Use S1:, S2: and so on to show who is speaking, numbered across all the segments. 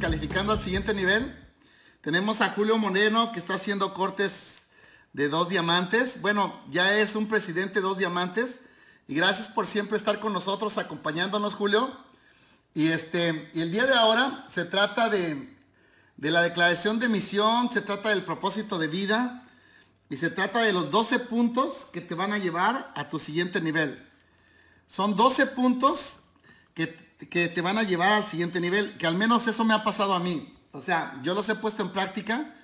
S1: calificando al siguiente nivel. Tenemos a Julio Moreno que está haciendo cortes de dos diamantes. Bueno, ya es un presidente de dos diamantes. Y gracias por siempre estar con nosotros, acompañándonos, Julio. Y, este, y el día de ahora se trata de, de la declaración de misión, se trata del propósito de vida y se trata de los 12 puntos que te van a llevar a tu siguiente nivel. Son 12 puntos que, que te van a llevar al siguiente nivel, que al menos eso me ha pasado a mí. O sea, yo los he puesto en práctica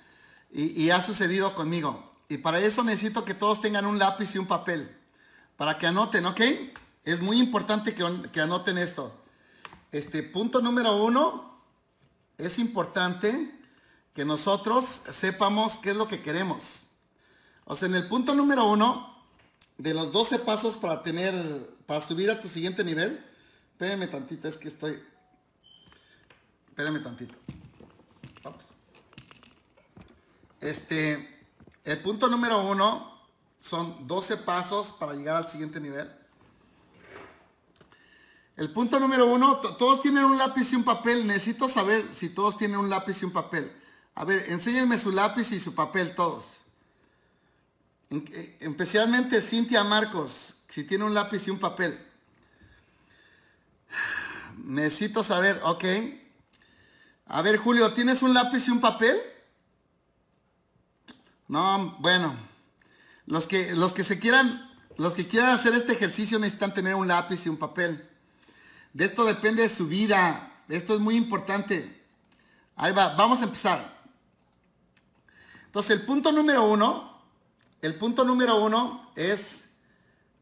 S1: y, ha sucedido conmigo. Y para eso necesito que todos tengan un lápiz y un papel, para que anoten, ¿ok? Es muy importante que, que anoten esto. Este punto número uno, es importante que nosotros sepamos qué es lo que queremos. O sea, en el punto número uno, de los 12 pasos para tener, para subir a tu siguiente nivel, Espérenme tantito, es que estoy. Espérenme tantito. Este. El punto número uno son 12 pasos para llegar al siguiente nivel. El punto número uno, todos tienen un lápiz y un papel. Necesito saber si todos tienen un lápiz y un papel. A ver, enséñenme su lápiz y su papel todos. Eh, especialmente Cintia Marcos, si tiene un lápiz y un papel. Necesito saber, ok. A ver, Julio, ¿tienes un lápiz y un papel? No, bueno. Los que, los que se quieran, los que quieran hacer este ejercicio necesitan tener un lápiz y un papel. De esto depende de su vida. Esto es muy importante. Ahí va, vamos a empezar. Entonces, el punto número uno, el punto número uno es,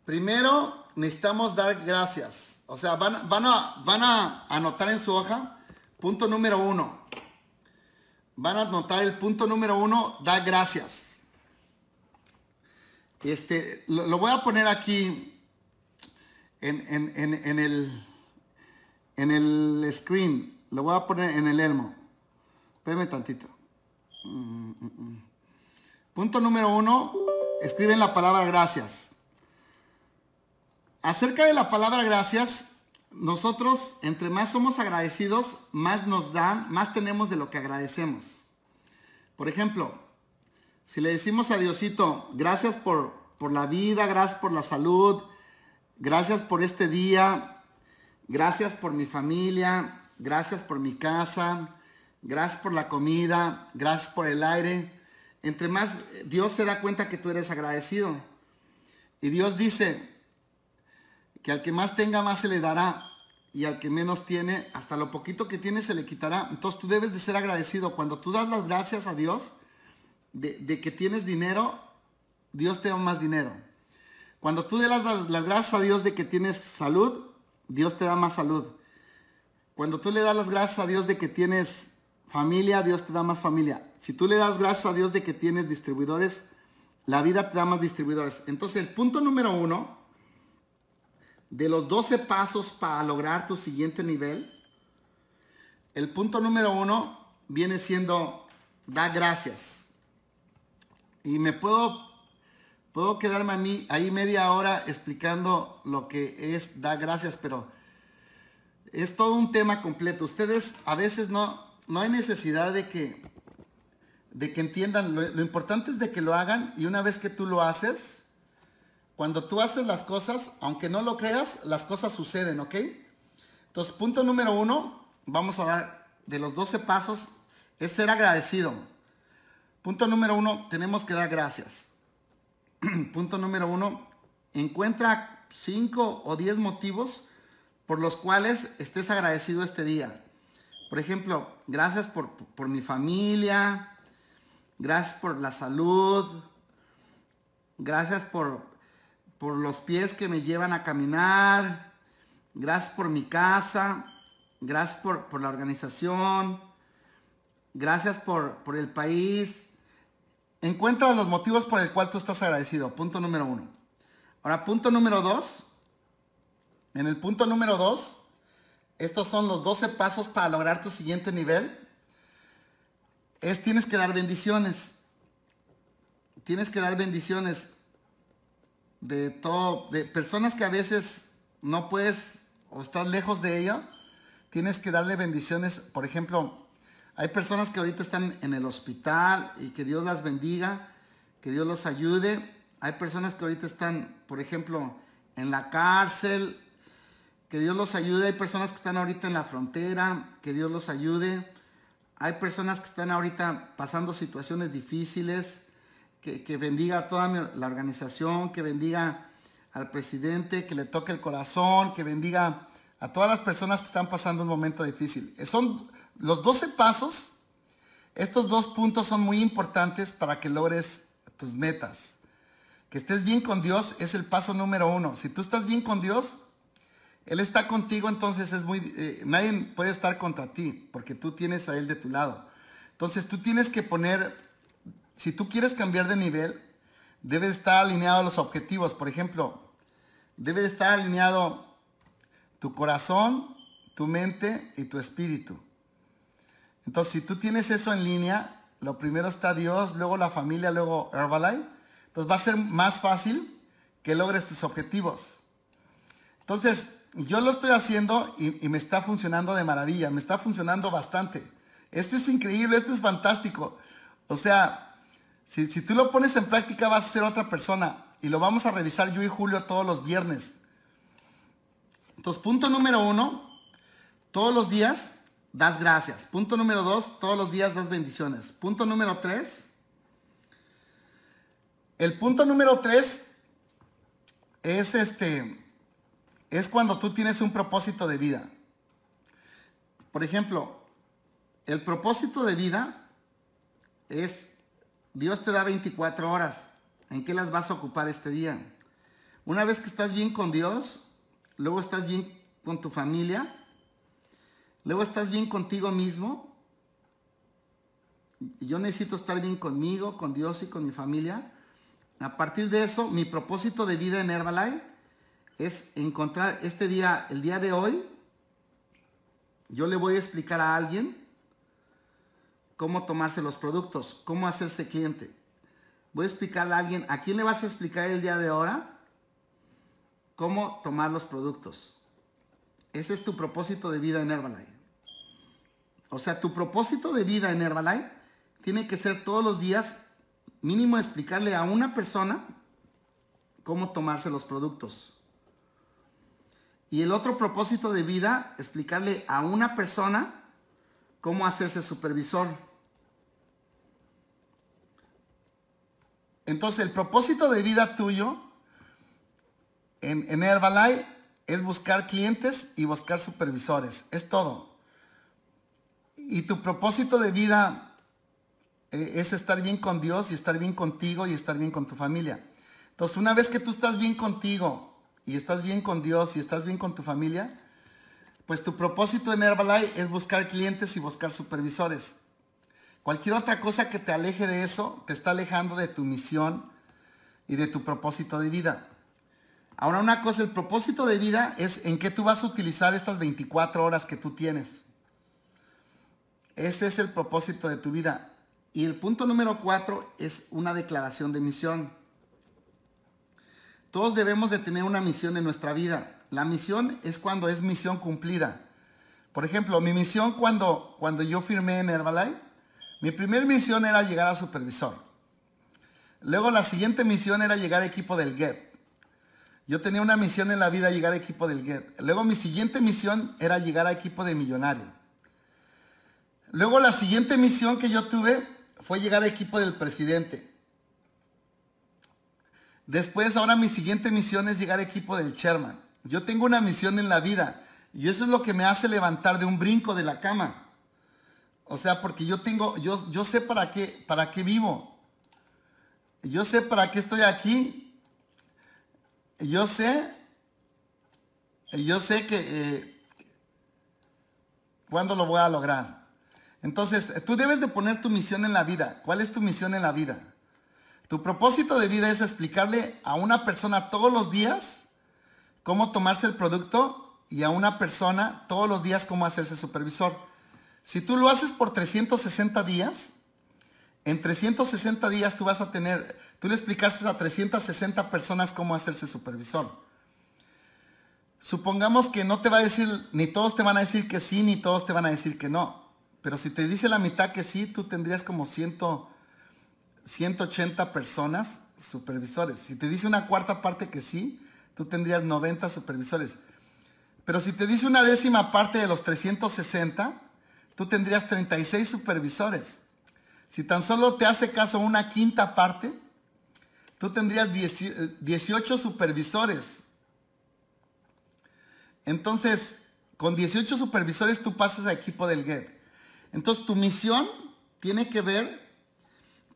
S1: primero necesitamos dar gracias. O sea, van, van, a, van anotar en su hoja punto número uno. Van a anotar el punto número uno, da gracias. Este, lo, voy a poner aquí en, en, en, el, screen. Lo voy a poner en el elmo. Espérame tantito. Mm, mm, mm. Punto número uno, escriben la palabra gracias. Acerca de la palabra gracias, nosotros entre más somos agradecidos, más nos dan, más tenemos de lo que agradecemos. Por ejemplo, si le decimos a Diosito, gracias por, por la vida, gracias por la salud, gracias por este día, gracias por mi familia, gracias por mi casa, gracias por la comida, gracias por el aire. Entre más Dios se da cuenta que tú eres agradecido. Y Dios dice, que al que más tenga más se le dará y al que menos tiene, hasta lo poquito que tiene se le quitará. Entonces tú debes de ser agradecido. Cuando tú das las gracias a Dios de, que tienes dinero, Dios te da más dinero. Cuando tú das las gracias a Dios de que tienes salud, Dios te da más salud. Cuando tú le das las gracias a Dios de que tienes familia, Dios te da más familia. Si tú le das gracias a Dios de que tienes distribuidores, la vida te da más distribuidores. Entonces el punto número uno de los 12 pasos para lograr tu siguiente nivel, el punto número uno viene siendo da gracias. Y me puedo, puedo quedarme a mí ahí media hora explicando lo que es da gracias, pero es todo un tema completo. Ustedes a veces no, no hay necesidad de que, de que entiendan. Lo, lo importante es de que lo hagan y una vez que tú lo haces, cuando tú haces las cosas, aunque no lo creas, las cosas suceden, ¿ok? Entonces, punto número uno, vamos a dar de los 12 pasos, es ser agradecido. Punto número uno, tenemos que dar gracias. punto número uno, encuentra 5 o 10 motivos por los cuales estés agradecido este día. Por ejemplo, gracias por, por mi familia, gracias por la salud, gracias por, por los pies que me llevan a caminar. Gracias por mi casa. Gracias por, la organización. Gracias por, por el país. Encuentra los motivos por el cual tú estás agradecido. Punto número uno. Ahora, punto número dos. En el punto número dos, estos son los 12 pasos para lograr tu siguiente nivel. Es tienes que dar bendiciones. Tienes que dar bendiciones de todo, de personas que a veces no puedes o estás lejos de ella, tienes que darle bendiciones. Por ejemplo, hay personas que ahorita están en el hospital y que Dios las bendiga, que Dios los ayude. Hay personas que ahorita están, por ejemplo, en la cárcel, que Dios los ayude. Hay personas que están ahorita en la frontera, que Dios los ayude. Hay personas que están ahorita pasando situaciones difíciles, que, bendiga a toda la organización, que bendiga al presidente, que le toque el corazón, que bendiga a todas las personas que están pasando un momento difícil. Eh, son los 12 pasos, estos dos puntos son muy importantes para que logres tus metas. Que estés bien con Dios es el paso número uno. Si tú estás bien con Dios, Él está contigo, entonces es muy, eh, nadie puede estar contra ti, porque tú tienes a Él de tu lado. Entonces tú tienes que poner si tú quieres cambiar de nivel, debe estar alineado a los objetivos. Por ejemplo, debe estar alineado tu corazón, tu mente y tu espíritu. Entonces, si tú tienes eso en línea, lo primero está Dios, luego la familia, luego Herbalife, entonces pues va a ser más fácil que logres tus objetivos. Entonces, yo lo estoy haciendo y, me está funcionando de maravilla, me está funcionando bastante. Este es increíble, Esto es fantástico. O sea, si, tú lo pones en práctica, vas a ser otra persona. Y lo vamos a revisar yo y Julio todos los viernes. Entonces, punto número uno, todos los días das gracias. Punto número dos, todos los días das bendiciones. Punto número tres, el punto número tres es este, es cuando tú tienes un propósito de vida. Por ejemplo, el propósito de vida es Dios te da 24 horas. ¿En qué las vas a ocupar este día? Una vez que estás bien con Dios, luego estás bien con tu familia, luego estás bien contigo mismo. Yo necesito estar bien conmigo, con Dios y con mi familia. A partir de eso, mi propósito de vida en Herbalife es encontrar este día, el día de hoy, yo le voy a explicar a alguien cómo tomarse los productos, cómo hacerse cliente. Voy a explicarle a alguien, ¿a quién le vas a explicar el día de ahora? Cómo tomar los productos. Ese es tu propósito de vida en Herbalife. O sea, tu propósito de vida en Herbalife tiene que ser todos los días mínimo explicarle a una persona cómo tomarse los productos. Y el otro propósito de vida, explicarle a una persona cómo hacerse supervisor. Entonces, el propósito de vida tuyo en, Herbalife es buscar clientes y buscar supervisores. Es todo. Y tu propósito de vida eh, es estar bien con Dios y estar bien contigo y estar bien con tu familia. Entonces, una vez que tú estás bien contigo y estás bien con Dios y estás bien con tu familia, pues tu propósito en Herbalife es buscar clientes y buscar supervisores. Cualquier otra cosa que te aleje de eso te está alejando de tu misión y de tu propósito de vida. Ahora una cosa, el propósito de vida es en qué tú vas a utilizar estas 24 horas que tú tienes. Ese es el propósito de tu vida. Y el punto número cuatro es una declaración de misión. Todos debemos de tener una misión en nuestra vida. La misión es cuando es misión cumplida. Por ejemplo, mi misión cuando, cuando yo firmé en Herbalife mi primera misión era llegar a supervisor. Luego la siguiente misión era llegar a equipo del GET. Yo tenía una misión en la vida, llegar a equipo del GET. Luego mi siguiente misión era llegar a equipo de millonario. Luego la siguiente misión que yo tuve fue llegar a equipo del presidente. Después, ahora mi siguiente misión es llegar a equipo del chairman. Yo tengo una misión en la vida y eso es lo que me hace levantar de un brinco de la cama. O sea, porque yo tengo, yo, yo sé para qué, para qué vivo. Yo sé para qué estoy aquí. Yo sé, yo sé que eh, cuándo lo voy a lograr. Entonces, tú debes de poner tu misión en la vida. ¿Cuál es tu misión en la vida? Tu propósito de vida es explicarle a una persona todos los días cómo tomarse el producto y a una persona todos los días cómo hacerse supervisor. Si tú lo haces por 360 días, en 360 días tú vas a tener, tú le explicaste a 360 personas cómo hacerse supervisor. Supongamos que no te va a decir, ni todos te van a decir que sí, ni todos te van a decir que no. Pero si te dice la mitad que sí, tú tendrías como 180 personas supervisores. Si te dice una cuarta parte que sí, tú tendrías 90 supervisores. Pero si te dice una décima parte de los 360, tú tendrías 36 supervisores. Si tan solo te hace caso una quinta parte, tú tendrías 18 eh, supervisores. Entonces, con 18 supervisores tú pasas a equipo del GET. Entonces, tu misión tiene que ver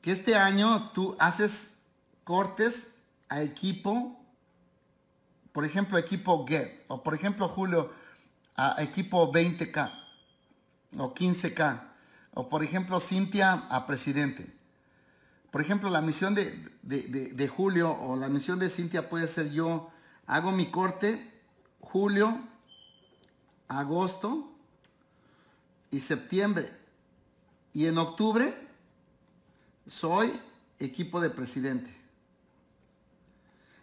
S1: que este año tú haces cortes a equipo, por ejemplo, equipo GET, o por ejemplo, Julio, a equipo 20K o 15K. O por ejemplo, Cintia a presidente. Por ejemplo, la misión de, Julio o la misión de Cintia puede ser yo hago mi corte julio, agosto y septiembre. Y en octubre soy equipo de presidente.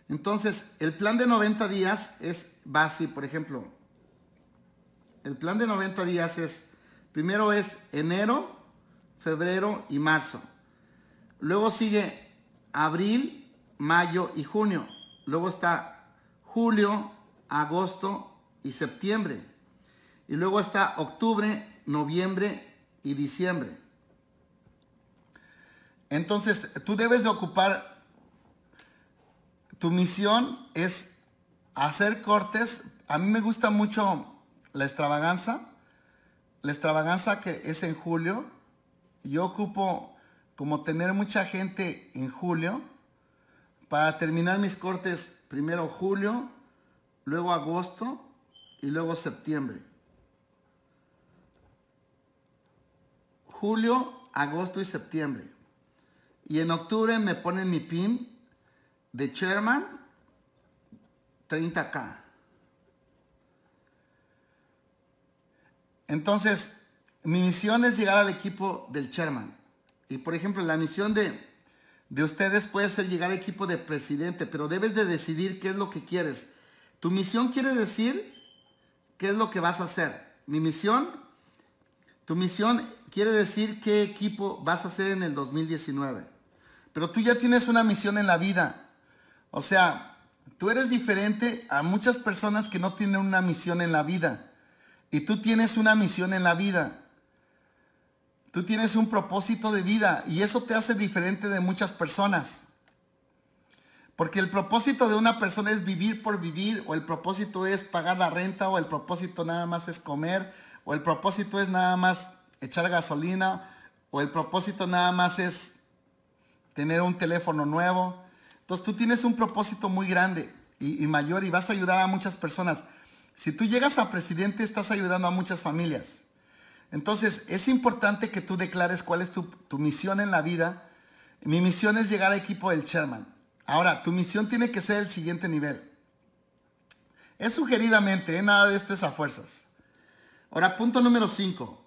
S1: Entonces, el plan de 90 días es, base, por ejemplo, el plan de 90 días es Primero es enero, febrero y marzo. Luego sigue abril, mayo y junio. Luego está julio, agosto y septiembre. Y luego está octubre, noviembre y diciembre. Entonces, tú debes de ocupar, tu misión es hacer cortes. A mí me gusta mucho la extravaganza la extravaganza que es en julio, yo ocupo como tener mucha gente en julio para terminar mis cortes primero julio, luego agosto y luego septiembre. Julio, agosto y septiembre. Y en octubre me ponen mi pin de Sherman 30k. Entonces, mi misión es llegar al equipo del chairman. Y por ejemplo, la misión de, de ustedes puede ser llegar al equipo de presidente, pero debes de decidir qué es lo que quieres. Tu misión quiere decir qué es lo que vas a hacer. Mi misión, tu misión quiere decir qué equipo vas a hacer en el 2019. Pero tú ya tienes una misión en la vida. O sea, tú eres diferente a muchas personas que no tienen una misión en la vida. Y tú tienes una misión en la vida. Tú tienes un propósito de vida y eso te hace diferente de muchas personas. Porque el propósito de una persona es vivir por vivir, o el propósito es pagar la renta, o el propósito nada más es comer, o el propósito es nada más echar gasolina, o el propósito nada más es tener un teléfono nuevo. Entonces tú tienes un propósito muy grande y, mayor y vas a ayudar a muchas personas. Si tú llegas a presidente, estás ayudando a muchas familias. Entonces, es importante que tú declares cuál es tu, misión en la vida. Mi misión es llegar a equipo del chairman. Ahora, tu misión tiene que ser el siguiente nivel. Es sugeridamente, ¿eh? nada de esto es a fuerzas. Ahora, punto número 5.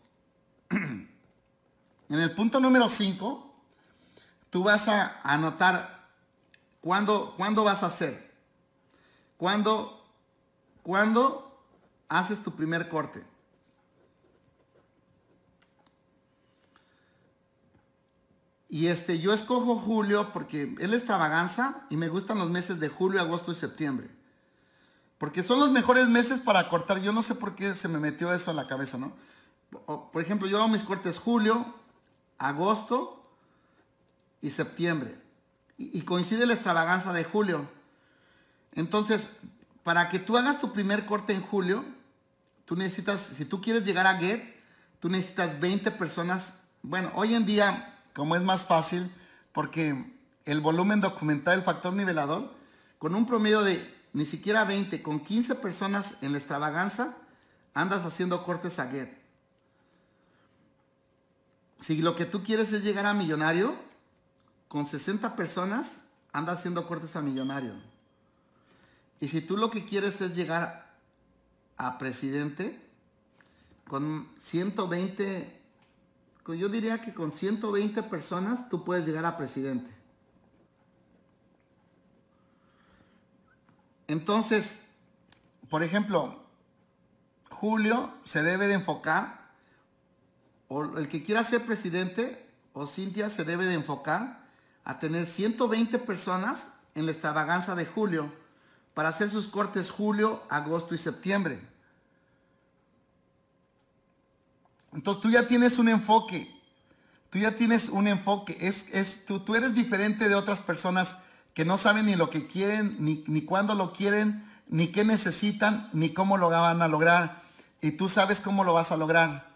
S1: En el punto número 5, tú vas a anotar cuándo, cuándo vas a hacer, cuándo ¿Cuándo haces tu primer corte? Y este, yo escojo julio porque es la extravaganza y me gustan los meses de julio, agosto y septiembre. Porque son los mejores meses para cortar. Yo no sé por qué se me metió eso a la cabeza, ¿no? Por ejemplo, yo hago mis cortes julio, agosto y septiembre. Y, coincide la extravaganza de julio. Entonces, para que tú hagas tu primer corte en julio, tú necesitas, si tú quieres llegar a Get, tú necesitas 20 personas. Bueno, hoy en día, como es más fácil, porque el volumen documental, el factor nivelador, con un promedio de ni siquiera 20, con 15 personas en la extravaganza, andas haciendo cortes a Get. Si lo que tú quieres es llegar a millonario, con 60 personas, andas haciendo cortes a millonario. Y si tú lo que quieres es llegar a presidente, con 120, yo diría que con 120 personas tú puedes llegar a presidente. Entonces, por ejemplo, Julio se debe de enfocar, o el que quiera ser presidente, o Cintia se debe de enfocar a tener 120 personas en la extravaganza de Julio para hacer sus cortes julio, agosto y septiembre. Entonces tú ya tienes un enfoque, tú ya tienes un enfoque, es, tú, eres diferente de otras personas que no saben ni lo que quieren, ni, ni cuándo lo quieren, ni qué necesitan, ni cómo lo van a lograr. Y tú sabes cómo lo vas a lograr.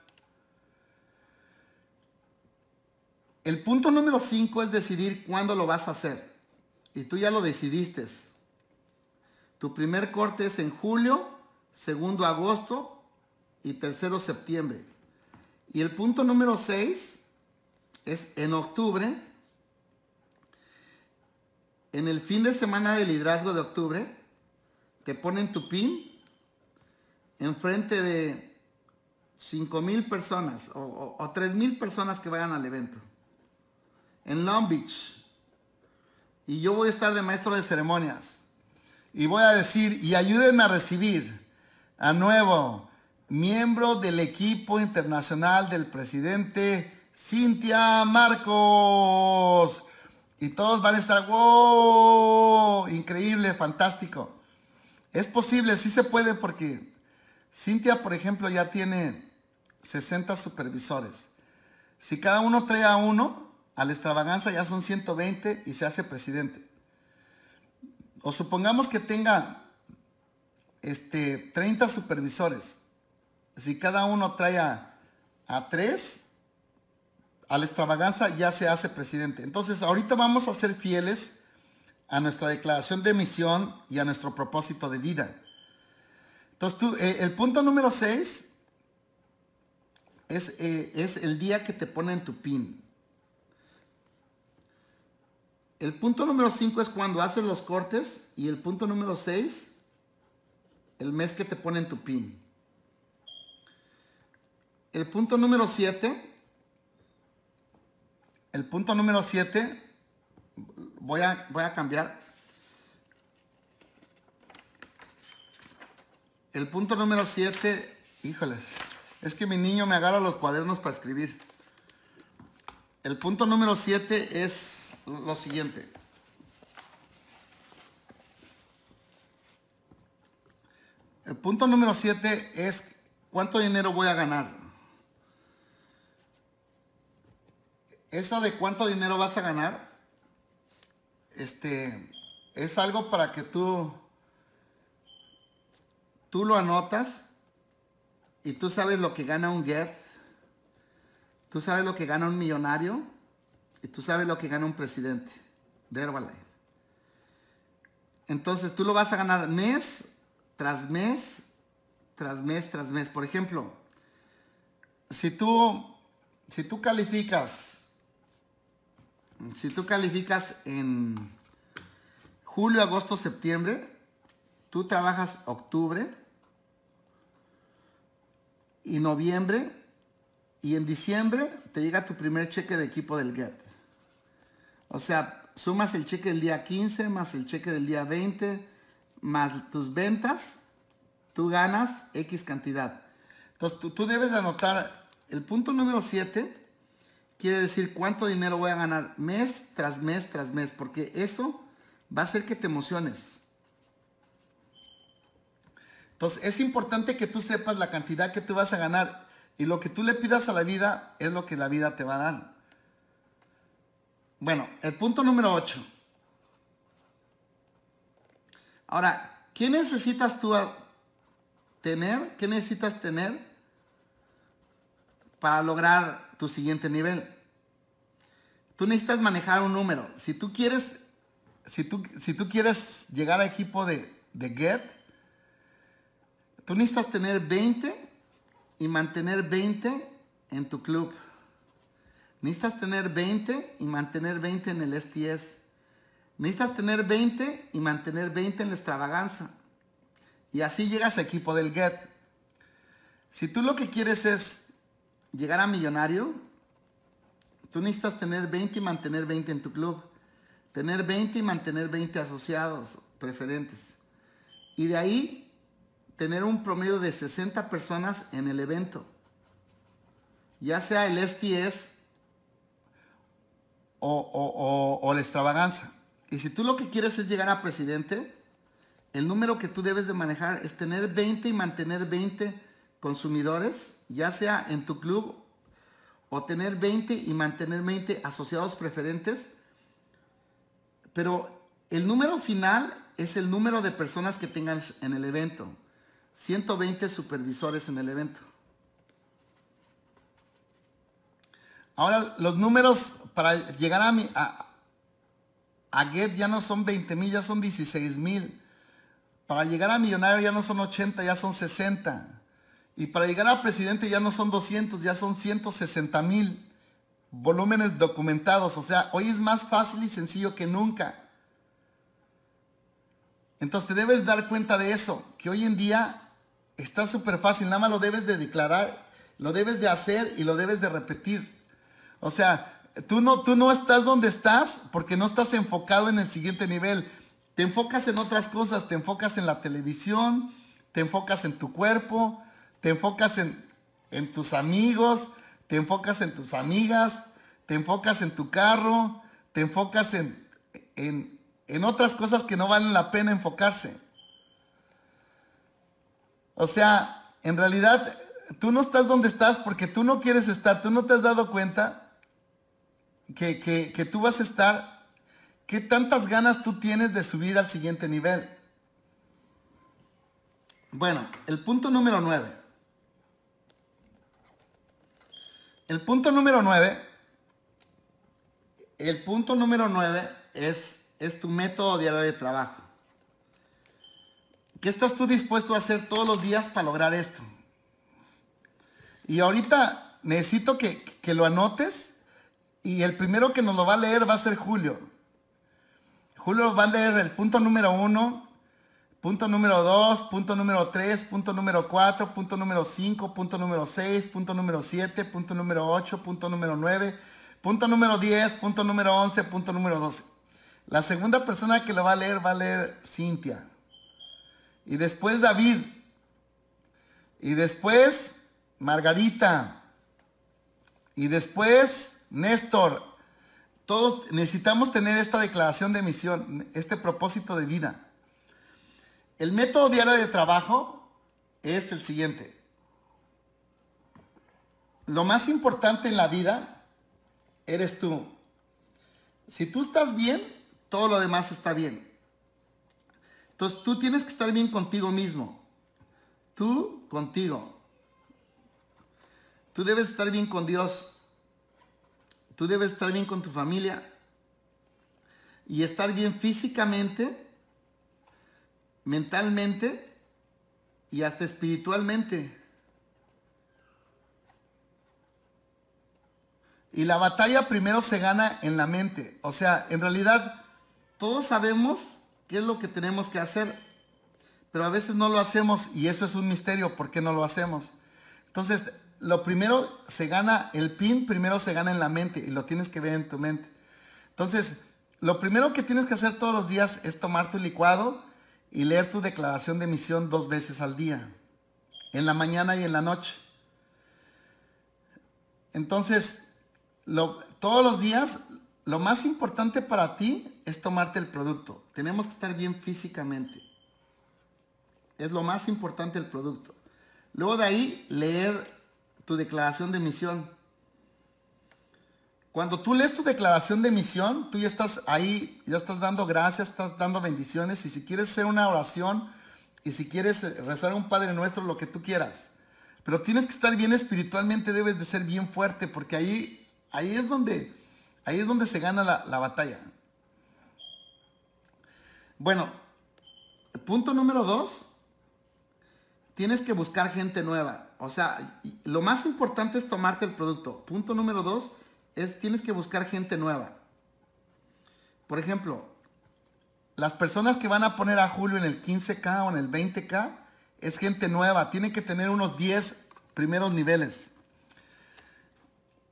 S1: El punto número 5 es decidir cuándo lo vas a hacer. Y tú ya lo decidiste. Tu primer corte es en julio, segundo agosto y tercero septiembre. Y el punto número 6 es en octubre, en el fin de semana de liderazgo de octubre, te ponen tu pin frente de 5,000 mil personas o, o, mil personas que vayan al evento. En Long Beach. Y yo voy a estar de maestro de ceremonias. Y voy a decir, y ayúdenme a recibir a nuevo miembro del equipo internacional del presidente Cintia Marcos. Y todos van a estar, wow, increíble, fantástico. Es posible, sí se puede porque Cintia, por ejemplo, ya tiene 60 supervisores. Si cada uno trae a uno, a la extravaganza ya son 120 y se hace presidente o supongamos que tenga este, 30 supervisores, si cada uno trae a, tres, a la extravaganza ya se hace presidente. Entonces, ahorita vamos a ser fieles a nuestra declaración de misión y a nuestro propósito de vida. Entonces, eh, el punto número 6 es, eh, es el día que te ponen tu pin. El punto número 5 es cuando haces los cortes y el punto número 6, el mes que te ponen tu pin. El punto número 7, el punto número 7, voy a, voy a cambiar. El punto número 7, híjoles, es que mi niño me agarra los cuadernos para escribir. El punto número 7 es lo siguiente. El punto número 7 es cuánto dinero voy a ganar. Esa de cuánto dinero vas a ganar, este, es algo para que tú, tú lo anotas y tú sabes lo que gana un get, tú sabes lo que gana un millonario y tú sabes lo que gana un presidente de Herbalife. Entonces tú lo vas a ganar mes tras mes, tras mes, tras mes. Por ejemplo, si tú, si tú calificas, si tú calificas en julio, agosto, septiembre, tú trabajas octubre y noviembre y en diciembre te llega tu primer cheque de equipo del GET. O sea, sumas el cheque del día 15 más el cheque del día 20 más tus ventas, tú ganas X cantidad. Entonces tú, debes anotar el punto número 7, quiere decir cuánto dinero voy a ganar mes tras mes tras mes, porque eso va a hacer que te emociones. Entonces es importante que tú sepas la cantidad que tú vas a ganar y lo que tú le pidas a la vida es lo que la vida te va a dar. Bueno, el punto número 8. Ahora, ¿qué necesitas tú tener? ¿Qué necesitas tener para lograr tu siguiente nivel? Tú necesitas manejar un número. Si tú quieres, si tú, quieres llegar a equipo de, de Get, tú necesitas tener 20 y mantener 20 en tu club. Necesitas tener 20 y mantener 20 en el STS. Necesitas tener 20 y mantener 20 en la extravaganza. Y así llegas a equipo del GET. Si tú lo que quieres es llegar a millonario, tú necesitas tener 20 y mantener 20 en tu club. Tener 20 y mantener 20 asociados preferentes. Y de ahí tener un promedio de 60 personas en el evento. Ya sea el STS o, la extravaganza. Y si tú lo que quieres es llegar a presidente, el número que tú debes de manejar es tener 20 y mantener 20 consumidores, ya sea en tu club o tener 20 y mantener 20 asociados preferentes. Pero el número final es el número de personas que tengas en el evento. 120 supervisores en el evento. Ahora los números para llegar a a, Get ya no son 20 mil, ya son 16 mil. Para llegar a millonario ya no son 80, ya son 60. Y para llegar a presidente ya no son 200, ya son 160 mil volúmenes documentados. O sea, hoy es más fácil y sencillo que nunca. Entonces te debes dar cuenta de eso, que hoy en día está súper fácil, nada más lo debes de declarar, lo debes de hacer y lo debes de repetir. O sea, tú no, tú no estás donde estás porque no estás enfocado en el siguiente nivel. Te enfocas en otras cosas, te enfocas en la televisión, te enfocas en tu cuerpo, te enfocas en, tus amigos, te enfocas en tus amigas, te enfocas en tu carro, te enfocas en, en otras cosas que no valen la pena enfocarse. O sea, en realidad tú no estás donde estás porque tú no quieres estar, tú no te has dado cuenta que, tú vas a estar, qué tantas ganas tú tienes de subir al siguiente nivel. Bueno, el punto número 9. El punto número 9. El punto número 9 es, es tu método diario de trabajo. ¿Qué estás tú dispuesto a hacer todos los días para lograr esto? Y ahorita necesito que, que lo anotes y el primero que nos lo va a leer va a ser Julio. Julio va a leer el punto número uno, punto número dos, punto número tres, punto número cuatro, punto número cinco, punto número seis, punto número siete, punto número ocho, punto número nueve, punto número diez, punto número once, punto número doce. La segunda persona que lo va a leer va a leer Cintia. Y después David. Y después Margarita. Y después Néstor, todos necesitamos tener esta declaración de misión, este propósito de vida. El método diario de trabajo es el siguiente. Lo más importante en la vida eres tú. Si tú estás bien, todo lo demás está bien. Entonces tú tienes que estar bien contigo mismo. Tú contigo. Tú debes estar bien con Dios. Tú debes estar bien con tu familia y estar bien físicamente, mentalmente y hasta espiritualmente. Y la batalla primero se gana en la mente. O sea, en realidad todos sabemos qué es lo que tenemos que hacer, pero a veces no lo hacemos y eso es un misterio, ¿por qué no lo hacemos? Entonces, lo primero se gana, el pin primero se gana en la mente y lo tienes que ver en tu mente. Entonces, lo primero que tienes que hacer todos los días es tomar tu licuado y leer tu declaración de misión dos veces al día, en la mañana y en la noche. Entonces, todos los días, lo más importante para ti es tomarte el producto. Tenemos que estar bien físicamente. Es lo más importante el producto. Luego de ahí, leer tu declaración de misión. Cuando tú lees tu declaración de misión, tú ya estás ahí, ya estás dando gracias, estás dando bendiciones. Y si quieres hacer una oración y si quieres eh, rezar a un Padre Nuestro, lo que tú quieras. Pero tienes que estar bien espiritualmente, debes de ser bien fuerte, porque ahí, ahí es donde, ahí es donde se gana la, la batalla. Bueno, punto número dos, tienes que buscar gente nueva. O sea, lo más importante es tomarte el producto. Punto número dos es tienes que buscar gente nueva. Por ejemplo, las personas que van a poner a Julio en el 15K o en el 20K es gente nueva. Tienen que tener unos 10 primeros niveles.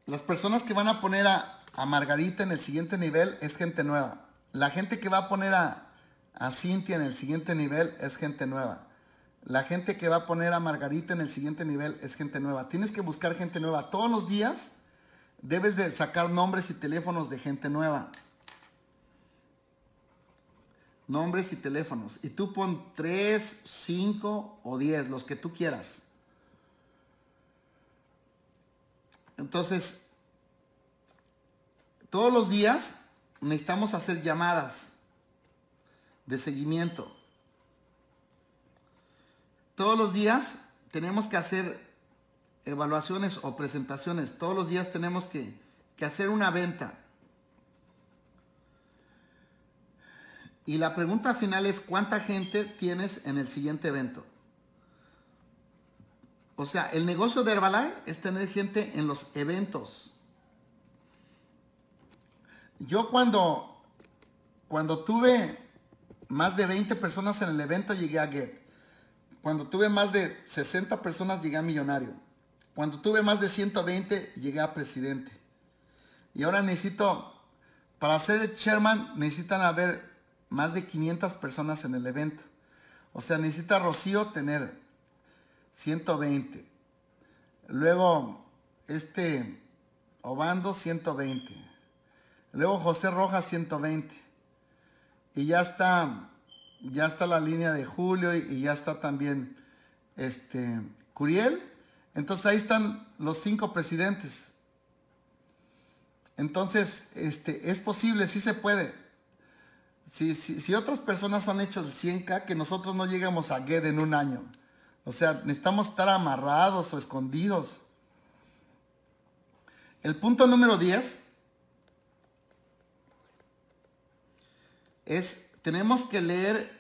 S1: Las personas que van a poner a, Margarita en el siguiente nivel es gente nueva. La gente que va a poner a, a Cintia en el siguiente nivel es gente nueva. La gente que va a poner a Margarita en el siguiente nivel es gente nueva. Tienes que buscar gente nueva. Todos los días debes de sacar nombres y teléfonos de gente nueva. Nombres y teléfonos. Y tú pon 3, 5 o 10, los que tú quieras. Entonces, todos los días necesitamos hacer llamadas de seguimiento todos los días tenemos que hacer evaluaciones o presentaciones. Todos los días tenemos que, hacer una venta. Y la pregunta final es, ¿cuánta gente tienes en el siguiente evento? O sea, el negocio de Herbalife es tener gente en los eventos. Yo cuando, cuando tuve más de 20 personas en el evento llegué a Get. Cuando tuve más de 60 personas llegué a millonario. Cuando tuve más de 120 llegué a presidente. Y ahora necesito, para ser el chairman necesitan haber más de 500 personas en el evento. O sea, necesita Rocío tener 120. Luego, este Obando 120. Luego José Rojas 120. Y ya está ya está la línea de Julio y, ya está también este, Curiel. Entonces ahí están los cinco presidentes. Entonces, este, es posible, sí se puede. Si, otras personas han hecho el 100K, que nosotros no llegamos a GED en un año. O sea, necesitamos estar amarrados o escondidos. El punto número 10 es, tenemos que leer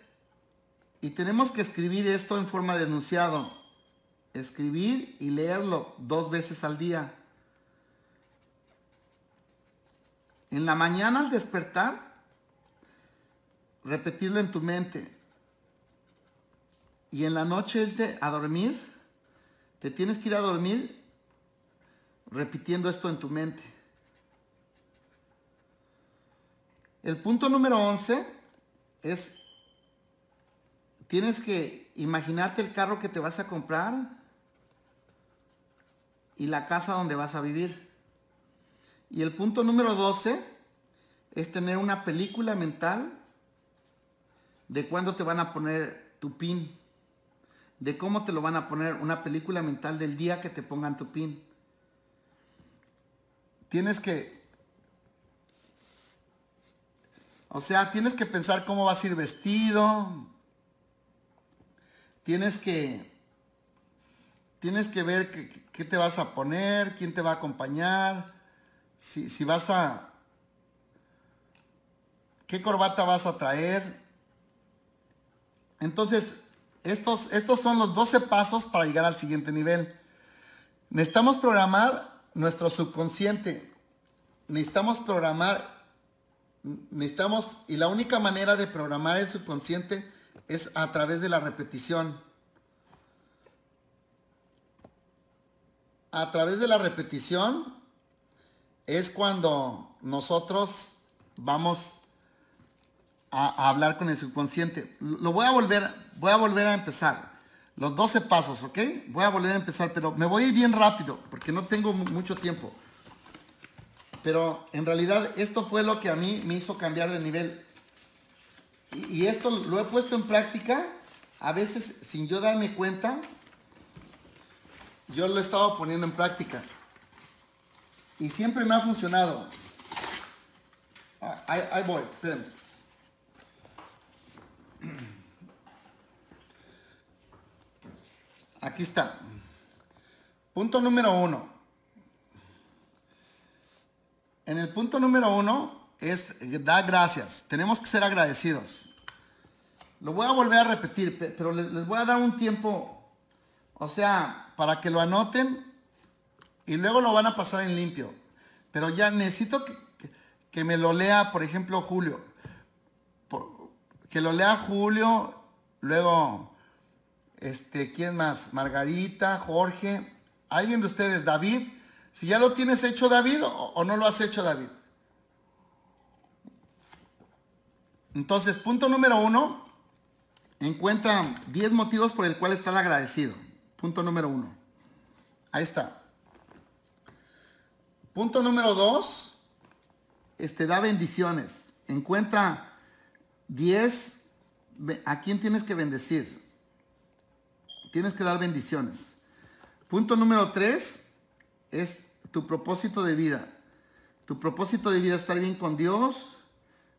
S1: y tenemos que escribir esto en forma de enunciado. Escribir y leerlo dos veces al día. En la mañana al despertar, repetirlo en tu mente. Y en la noche a dormir, te tienes que ir a dormir repitiendo esto en tu mente. El punto número 11 es tienes que imaginarte el carro que te vas a comprar y la casa donde vas a vivir. Y el punto número 12 es tener una película mental de cuándo te van a poner tu pin, de cómo te lo van a poner, una película mental del día que te pongan tu pin. Tienes que, o sea, tienes que pensar cómo vas a ir vestido, tienes que, tienes que ver qué te vas a poner, quién te va a acompañar, si, vas a, qué corbata vas a traer. Entonces, estos, estos son los 12 pasos para llegar al siguiente nivel. Necesitamos programar nuestro subconsciente. Necesitamos programar, necesitamos, y la única manera de programar el subconsciente es a través de la repetición. A través de la repetición es cuando nosotros vamos a, hablar con el subconsciente. Lo voy a volver, voy a volver a empezar. Los 12 pasos, ¿ok? Voy a volver a empezar, pero me voy a ir bien rápido porque no tengo mucho tiempo. Pero en realidad esto fue lo que a mí me hizo cambiar de nivel. Y, esto lo he puesto en práctica, a veces sin yo darme cuenta, yo lo he estado poniendo en práctica. Y siempre me ha funcionado. Ah, ahí, voy, Aquí está. Punto número uno. En el punto número uno, es dar gracias. Tenemos que ser agradecidos. Lo voy a volver a repetir, pero les voy a dar un tiempo, o sea, para que lo anoten y luego lo van a pasar en limpio. Pero ya necesito que, me lo lea, por ejemplo, Julio. que lo lea Julio, luego, este, ¿quién más? Margarita, Jorge, alguien de ustedes, David. Si ya lo tienes hecho, David, o no lo has hecho, David. Entonces, punto número uno, encuentra 10 motivos por el cual estar agradecido. Punto número uno. Ahí está. Punto número dos, este, da bendiciones. Encuentra 10, ¿a quién tienes que bendecir? Tienes que dar bendiciones. Punto número tres, es tu propósito de vida. Tu propósito de vida es estar bien con Dios,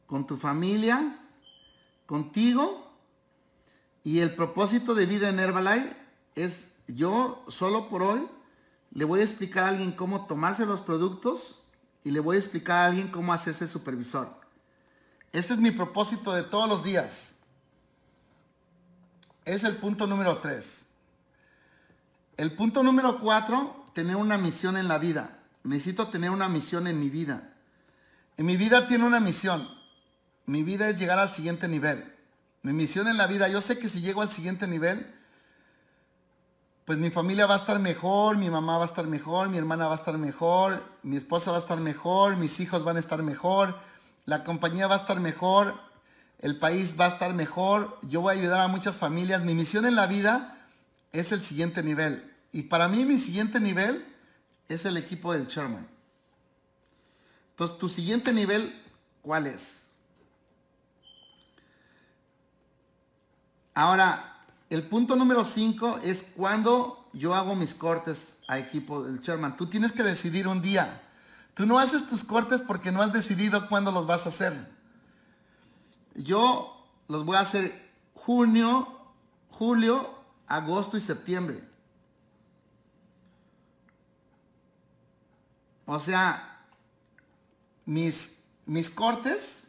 S1: con tu familia, contigo. Y el propósito de vida en Herbalife es, yo solo por hoy le voy a explicar a alguien cómo tomarse los productos y le voy a explicar a alguien cómo hacerse supervisor. Este es mi propósito de todos los días. Es el punto número 3. El punto número 4, tener una misión en la vida. Necesito tener una misión en mi vida. En mi vida tiene una misión. Mi vida es llegar al siguiente nivel. Mi misión en la vida, yo sé que si llego al siguiente nivel, pues mi familia va a estar mejor, mi mamá va a estar mejor, mi hermana va a estar mejor, mi esposa va a estar mejor, mis hijos van a estar mejor, la compañía va a estar mejor, el país va a estar mejor, yo voy a ayudar a muchas familias. Mi misión en la vida es el siguiente nivel. Y para mí mi siguiente nivel es el equipo del chairman. Entonces, tu siguiente nivel, ¿cuál es? Ahora, el punto número 5 es cuando yo hago mis cortes a equipo del chairman. Tú tienes que decidir un día. Tú no haces tus cortes porque no has decidido cuándo los vas a hacer. Yo los voy a hacer junio, julio, agosto y septiembre. O sea, mis, mis cortes,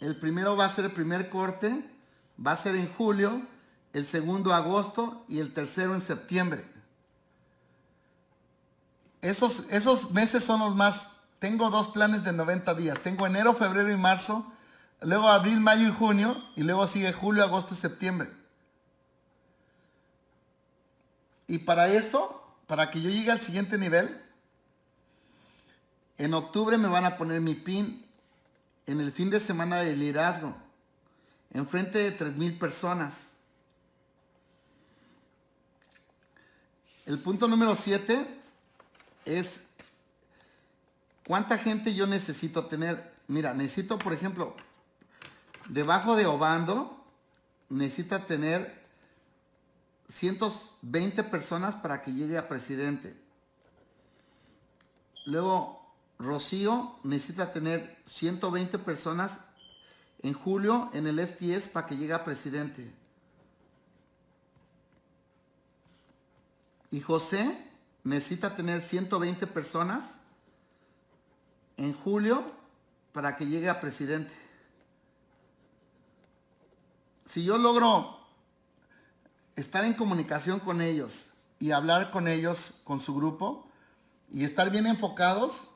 S1: el primero va a ser el primer corte va a ser en julio, el segundo agosto y el tercero en septiembre. Esos, esos meses son los más... Tengo dos planes de 90 días. Tengo enero, febrero y marzo, luego abril, mayo y junio, y luego sigue julio, agosto y septiembre. Y para eso, para que yo llegue al siguiente nivel, en octubre me van a poner mi pin en el fin de semana de liderazgo enfrente de 3.000 personas. El punto número 7 es cuánta gente yo necesito tener. Mira, necesito, por ejemplo, debajo de Obando, necesita tener 120 personas para que llegue a presidente. Luego, Rocío necesita tener 120 personas en julio en el STS para que llegue a presidente. Y José necesita tener 120 personas en julio para que llegue a presidente. Si yo logro estar en comunicación con ellos y hablar con ellos, con su grupo, y estar bien enfocados,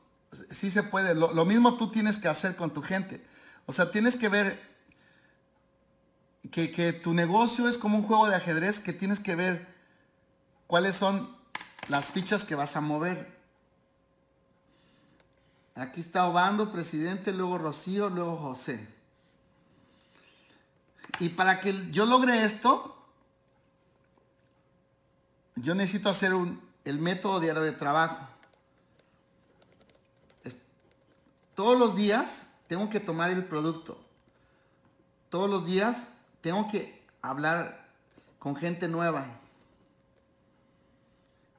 S1: sí se puede. Lo, lo mismo tú tienes que hacer con tu gente. O sea, tienes que ver que, tu negocio es como un juego de ajedrez que tienes que ver cuáles son las fichas que vas a mover. Aquí está Obando, presidente, luego Rocío, luego José. Y para que yo logre esto, yo necesito hacer el método diario de trabajo. todos los días tengo que tomar el producto. Todos los días tengo que hablar con gente nueva.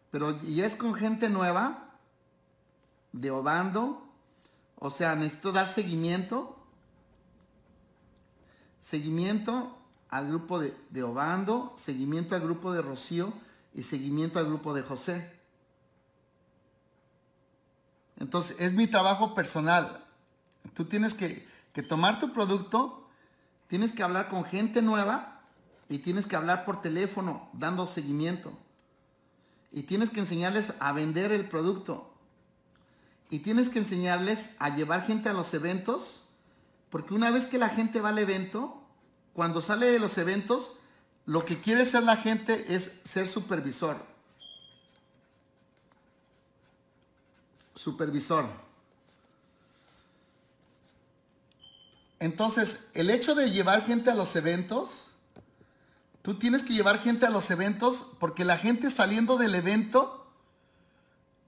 S1: Pero ya es con gente nueva, de Obando. O sea, necesito dar seguimiento. Seguimiento al grupo de, de Obando, seguimiento al grupo de Rocío y seguimiento al grupo de José. Entonces, es mi trabajo personal. Tú tienes que, tomar tu producto, tienes que hablar con gente nueva y tienes que hablar por teléfono dando seguimiento. Y tienes que enseñarles a vender el producto. Y tienes que enseñarles a llevar gente a los eventos. Porque una vez que la gente va al evento, cuando sale de los eventos, lo que quiere ser la gente es ser supervisor. Supervisor. Entonces, el hecho de llevar gente a los eventos, tú tienes que llevar gente a los eventos porque la gente saliendo del evento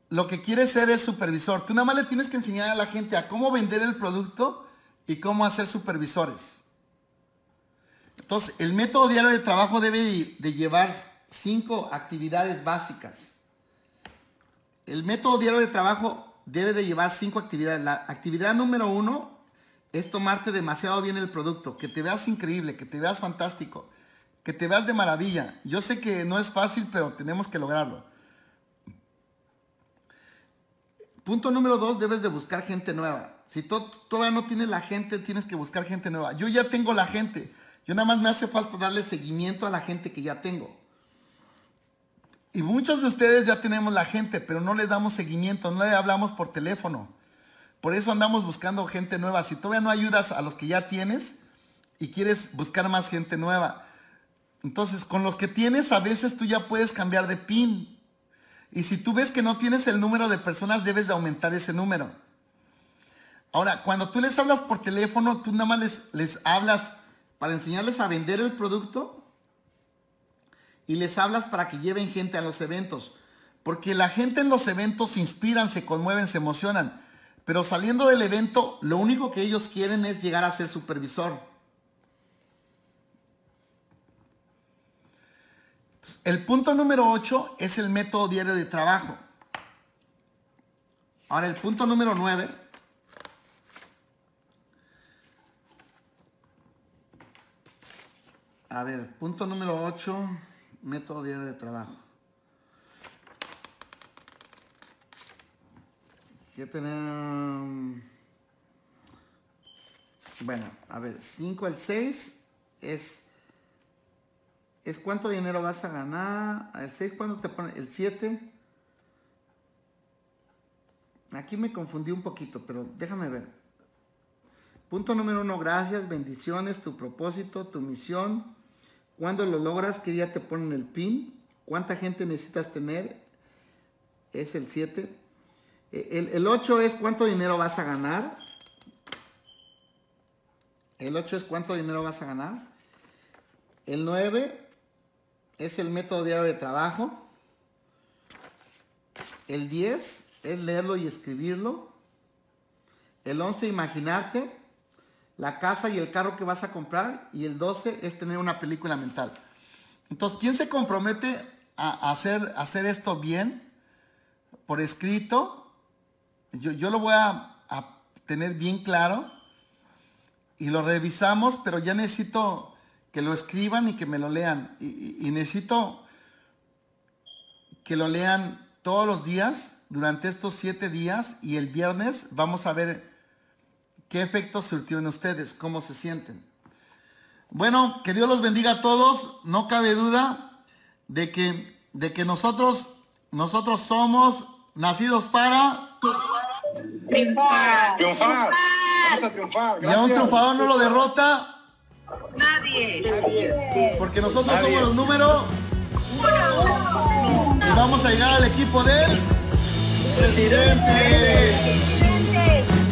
S1: lo que quiere ser es supervisor. Tú nada más le tienes que enseñar a la gente a cómo vender el producto y cómo hacer supervisores. Entonces, el método diario de trabajo debe de llevar cinco actividades básicas. El método diario de trabajo debe de llevar cinco actividades. La actividad número uno es tomarte demasiado bien el producto, que te veas increíble, que te veas fantástico, que te veas de maravilla. Yo sé que no es fácil, pero tenemos que lograrlo. Punto número dos, debes de buscar gente nueva. Si todavía no tienes la gente, tienes que buscar gente nueva. Yo ya tengo la gente. Yo nada más me hace falta darle seguimiento a la gente que ya tengo. Y muchos de ustedes ya tenemos la gente, pero no le damos seguimiento, no le hablamos por teléfono. Por eso andamos buscando gente nueva. Si todavía no ayudas a los que ya tienes y quieres buscar más gente nueva. Entonces, con los que tienes a veces tú ya puedes cambiar de pin. Y si tú ves que no tienes el número de personas, debes de aumentar ese número. Ahora, cuando tú les hablas por teléfono, tú nada más les, les hablas para enseñarles a vender el producto y les hablas para que lleven gente a los eventos. Porque la gente en los eventos se inspiran, se conmueven, se emocionan. Pero saliendo del evento, lo único que ellos quieren es llegar a ser supervisor. El punto número 8 es el método diario de trabajo. Ahora el punto número 9 A ver, punto número 8, método diario de trabajo. que tener Bueno, a ver, 5 al 6 es, es cuánto dinero vas a ganar. El 6, ¿cuándo te pone? El 7. Aquí me confundí un poquito, pero déjame ver. Punto número uno gracias, bendiciones, tu propósito, tu misión. ¿Cuándo lo logras? ¿Qué día te ponen el pin? ¿Cuánta gente necesitas tener? Es el 7. El, 8 es cuánto dinero vas a ganar. El 8 es cuánto dinero vas a ganar. El 9 es el método diario de trabajo. El 10 es leerlo y escribirlo. El 11, imaginarte la casa y el carro que vas a comprar. Y el 12 es tener una película mental. Entonces, ¿quién se compromete a hacer, hacer esto bien por escrito? yo, lo voy a, tener bien claro y lo revisamos, pero ya necesito que lo escriban y que me lo lean. Y, necesito que lo lean todos los días durante estos siete días y el viernes vamos a ver qué efecto surtió en ustedes, cómo se sienten. Bueno, que Dios los bendiga a todos. No cabe duda de que, de que nosotros, nosotros somos nacidos para... Triunfar. Triunfar. Vamos a triunfar. Y a un triunfador no lo derrota. Nadie. Porque nosotros somos los números Y vamos a llegar al equipo del presidente.